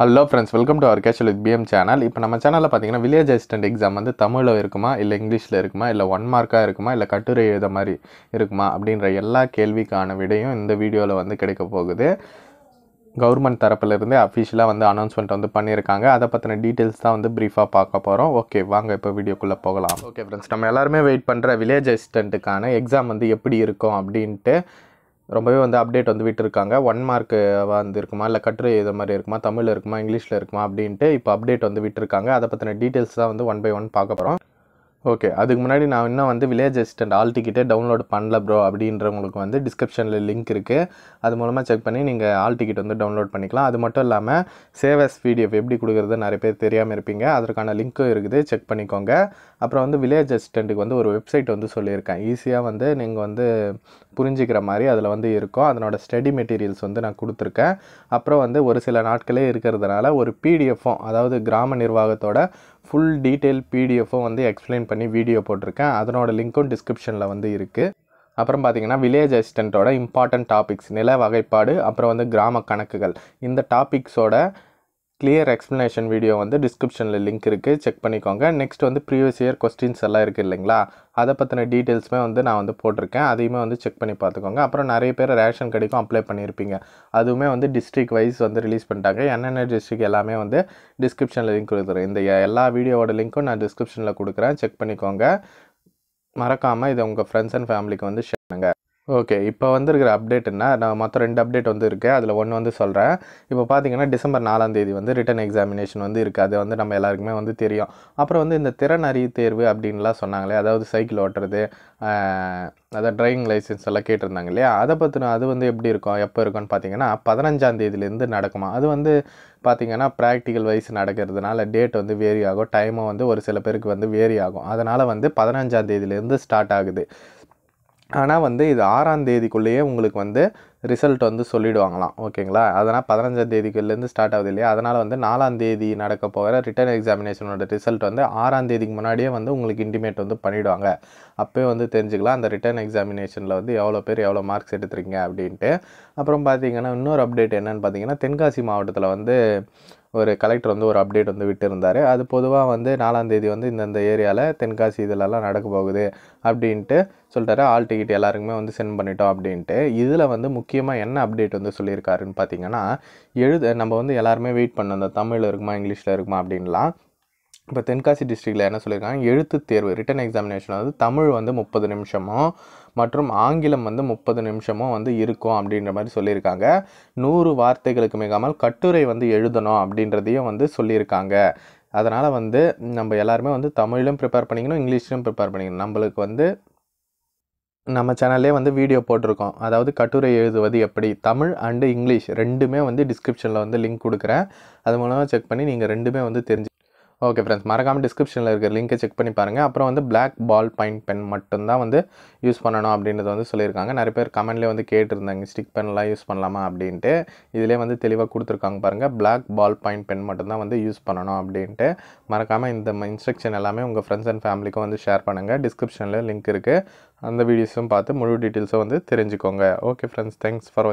hello friends welcome to our casual with PM channel இப்போ நம்ம சேனலில் பார்த்தீங்கன்னா வில்லேஜ் அசிஸ்டன்ட் எக்ஸாம் வந்து தமிழில் இருக்குமா இல்லை இங்கிலீஷில் இருக்குமா இல்லை ஒன் மார்க்காக இருக்குமா இல்லை கட்டுரை எழுத மாதிரி இருக்குமா அப்படின்ற எல்லா கேள்விக்கான விடையும் இந்த வீடியோவில் வந்து கிடைக்க போகுது கவர்மெண்ட் தரப்பிலிருந்து அஃபிஷியலாக வந்து அனௌன்ஸ்மெண்ட் வந்து பண்ணியிருக்காங்க அதை பற்றின டீட்டெயில்ஸ் தான் வந்து ப்ரீஃபாக பார்க்க போகிறோம் ஓகே வாங்க இப்போ வீடியோக்குள்ளே போகலாம் ஓகே ஃப்ரெண்ட்ஸ் நம்ம எல்லாருமே வெயிட் பண்ணுற வில்லேஜ் அசிஸ்டண்ட்டுக்கான எக்ஸாம் வந்து எப்படி இருக்கும் அப்படின்ட்டு ரொம்பவே வந்து அப்டேட் வந்து விட்டுருக்காங்க ஒன் மார்க்கு வந்து இருக்குமா இல்லை கட்டுரை இது மாதிரி இருக்குமா தமிழில் இருக்குமா இங்கிலீஷில் இருக்குமா அப்படின்ட்டு இப்போ அப்டேட் வந்து விட்டுருக்காங்க அதை பற்றின டீட்டெயில்ஸ் தான் வந்து ஒன் பை ஒன் பார்க்க போகிறோம் ஓகே அதுக்கு முன்னாடி நான் இன்னும் வந்து வில்லேஜ் அசிஸ்டன்ட் ஆல் டிக்கெட்டே டவுன்லோட் பண்ணல ப்ரோ அப்படின்றவங்களுக்கு வந்து டிஸ்கிரிப்ஷனில் லிங்க் இருக்குது அது மூலமாக செக் பண்ணி நீங்கள் ஆல் டிக்கெட் வந்து டவுன்லோட் பண்ணிக்கலாம் அது மட்டும் இல்லாமல் சேவஸ் பிடிஎஃப் எப்படி கொடுக்குறது நிறைய பேர் தெரியாமல் இருப்பீங்க அதற்கான லிங்க்கும் இருக்குது செக் பண்ணிக்கோங்க அப்புறம் வந்து வில்லேஜ் அசிஸ்டண்ட்டுக்கு வந்து ஒரு வெப்சைட் வந்து சொல்லியிருக்கேன் ஈஸியாக வந்து நீங்கள் வந்து புரிஞ்சிக்கிற மாதிரி அதில் வந்து இருக்கும் அதனோட ஸ்டடி மெட்டீரியல்ஸ் வந்து நான் கொடுத்துருக்கேன் அப்புறம் வந்து ஒரு சில நாட்களே இருக்கிறதுனால ஒரு பிடிஎஃப்பும் அதாவது கிராம நிர்வாகத்தோட ஃபுல் டீட்டெயில் பிடிஎஃபும் வந்து எக்ஸ்பிளைன் பண்ணி வீடியோ போட்டிருக்கேன் அதனோட லிங்க்கும் டிஸ்கிரிப்ஷனில் வந்து இருக்குது அப்புறம் பார்த்தீங்கன்னா வில்லேஜ் அசிஸ்டண்ட்டோட இம்பார்ட்டண்ட் டாபிக்ஸ் நில வகைப்பாடு அப்புறம் வந்து கிராம கணக்குகள் இந்த டாபிக்ஸோட கிளியர் எக்ஸ்ப்ளனேஷன் வீடியோ வந்து டிஸ்கிரிப்ஷனில் லிங்க் இருக்குது செக் பண்ணிக்கோங்க நெக்ஸ்ட் வந்து ப்ரீவியஸ் இயர் கொஸ்டின்ஸ் எல்லாம் இருக்குது இல்லைங்களா அதை பற்றின டீட்டெயில்ஸுமே வந்து நான் வந்து போட்டிருக்கேன் அதையுமே வந்து செக் பண்ணி பார்த்துக்கோங்க அப்புறம் நிறைய பேர் ரேஷன் கடைக்கும் அப்ளை பண்ணியிருப்பீங்க அதுவுமே வந்து டிஸ்ட்ரிக் வைஸ் வந்து ரிலீஸ் பண்ணிட்டாங்க என்னென்ன டிஸ்ட்ரிக் எல்லாமே வந்து டிஸ்கிரிப்ஷனில் லிங்க் கொடுக்குறேன் இந்த எல்லா வீடியோவோட லிங்க்கும் நான் டிஸ்கிரிப்ஷனில் கொடுக்குறேன் செக் பண்ணிக்கோங்க மறக்காமல் இதை உங்கள் ஃப்ரெண்ட்ஸ் அண்ட் ஃபேமிலிக்கு வந்து ஷேர் பண்ணுங்கள் ஓகே இப்போ வந்துருக்கிற அப்டேட் என்ன நான் மொத்தம் ரெண்டு அப்டேட் வந்து இருக்குது அதில் ஒன்று வந்து சொல்கிறேன் இப்போ பார்த்தீங்கன்னா டிசம்பர் நாலாம் தேதி வந்து ரிட்டன் எக்ஸாமினேஷன் வந்து இருக்குது அது வந்து நம்ம எல்லாருக்குமே வந்து தெரியும் அப்புறம் வந்து இந்த திறன் அறிவு தேர்வு அப்படின்லாம் சொன்னாங்களே அதாவது சைக்கிள் ஓட்டுறது அதாவது டிரைவிங் லைசன்ஸ் எல்லாம் கேட்டிருந்தாங்க இல்லையா அதை பற்றின அது வந்து எப்படி இருக்கும் எப்போ இருக்கும்னு பார்த்தீங்கன்னா பதினஞ்சாம் தேதியிலேருந்து நடக்குமா அது வந்து பார்த்திங்கன்னா ப்ராக்டிக்கல் வைஸ் நடக்கிறதுனால டேட் வந்து வேரி ஆகும் டைமும் வந்து ஒரு சில பேருக்கு வந்து வேரி ஆகும் அதனால் வந்து பதினஞ்சாம் தேதியிலேருந்து ஸ்டார்ட் ஆகுது ஆனால் வந்து இது ஆறாம் தேதிக்குள்ளேயே உங்களுக்கு வந்து ரிசல்ட் வந்து சொல்லிவிடுவாங்களாம் ஓகேங்களா அதனால் பதினஞ்சாம் தேதிக்குள்ளேருந்து ஸ்டார்ட் ஆகுது இல்லையா அதனால் வந்து நாலாம் தேதி நடக்க போகிற ரிட்டர்ன் எக்ஸாமினேஷனோட ரிசல்ட் வந்து ஆறாம் தேதிக்கு முன்னாடியே வந்து உங்களுக்கு இன்டிமேட் வந்து பண்ணிவிடுவாங்க அப்போயே வந்து தெரிஞ்சுக்கலாம் அந்த ரிட்டர்ன் எக்ஸாமினேஷனில் வந்து எவ்வளோ பேர் எவ்வளோ மார்க்ஸ் எடுத்துருக்கீங்க அப்படின்ட்டு அப்புறம் பார்த்திங்கன்னா இன்னொரு அப்டேட் என்னென்னு பார்த்தீங்கன்னா தென்காசி மாவட்டத்தில் வந்து ஒரு கலெக்டர் வந்து ஒரு அப்டேட் வந்து விட்டுருந்தார் அது பொதுவாக வந்து நாலாந்தேதி வந்து இந்தந்த ஏரியாவில் தென்காசி இதிலெல்லாம் நடக்க போகுது அப்படின்ட்டு சொல்லிட்டாரு ஆல் டிக்கெட் எல்லாருக்குமே வந்து சென்ட் பண்ணிட்டோம் அப்படின்ட்டு இதில் வந்து முக்கியமாக என்ன அப்டேட் வந்து சொல்லியிருக்காருன்னு பார்த்தீங்கன்னா எழுத நம்ம வந்து எல்லாருமே வெயிட் பண்ண அந்த தமிழில் இருக்குமா இங்கிலீஷில் இருக்குமா அப்படின்லாம் இப்போ தென்காசி டிஸ்ட்ரிக்டில் என்ன சொல்லியிருக்காங்க எழுத்து தேர்வு ரிட்டன் எக்ஸாமினேஷன் வந்து தமிழ் வந்து முப்பது நிமிஷமும் மற்றும் ஆங்கிலம் வந்து முப்பது நிமிஷமும் வந்து இருக்கும் அப்படின்ற மாதிரி சொல்லியிருக்காங்க நூறு வார்த்தைகளுக்கு மிகாமல் கட்டுரை வந்து எழுதணும் அப்படின்றதையும் வந்து சொல்லியிருக்காங்க அதனால் வந்து நம்ம எல்லாருமே வந்து தமிழிலும் ப்ரிப்பேர் பண்ணிக்கணும் இங்கிலீஷ்லையும் ப்ரிப்பேர் பண்ணிக்கணும் நம்மளுக்கு வந்து நம்ம சேனல்லே வந்து வீடியோ போட்டிருக்கோம் அதாவது கட்டுரை எழுதுவது எப்படி தமிழ் அண்டு இங்கிலீஷ் ரெண்டுமே வந்து டிஸ்கிரிப்ஷனில் வந்து லிங்க் கொடுக்குறேன் அது மூலமாக செக் பண்ணி நீங்கள் ரெண்டுமே வந்து தெரிஞ்சு ஓகே ஃப்ரெண்ட்ஸ் மறக்காமல் டிஸ்கிரிப்ஷனில் இருக்கிற லிங்க்கை செக் பண்ணி பாருங்கள் அப்புறம் வந்து பிளாக் பால் பைன் பென் மட்டும்தான் வந்து யூஸ் பண்ணணும் அப்படின்றத வந்து சொல்லியிருக்காங்க நிறைய பேர் கமெண்ட்லேயே வந்து கேட்டிருந்தாங்க ஸ்டிக் பென்லாம் யூஸ் பண்ணலாமா அப்படின்ட்டு இதிலே வந்து தெளிவாக கொடுத்துருக்காங்க பாருங்கள் பிளாக் பால் பைன் பென் மட்டும்தான் வந்து யூஸ் பண்ணணும் அப்படின்ட்டு மறக்காமல் இந்த இன்ஸ்ட்ரக்ஷன் எல்லாமே உங்கள் ஃப்ரெண்ட்ஸ் அண்ட் ஃபேமிலிக்கும் வந்து ஷேர் பண்ணுங்கள் டிஸ்கிரிப்ஷனில் லிங்க் இருக்குது அந்த வீடியோஸும் பார்த்து முழு டீட்டெயில்ஸும் வந்து தெரிஞ்சுக்கோங்க ஓகே ஃப்ரெண்ட்ஸ் தேங்க்ஸ் ஃபார்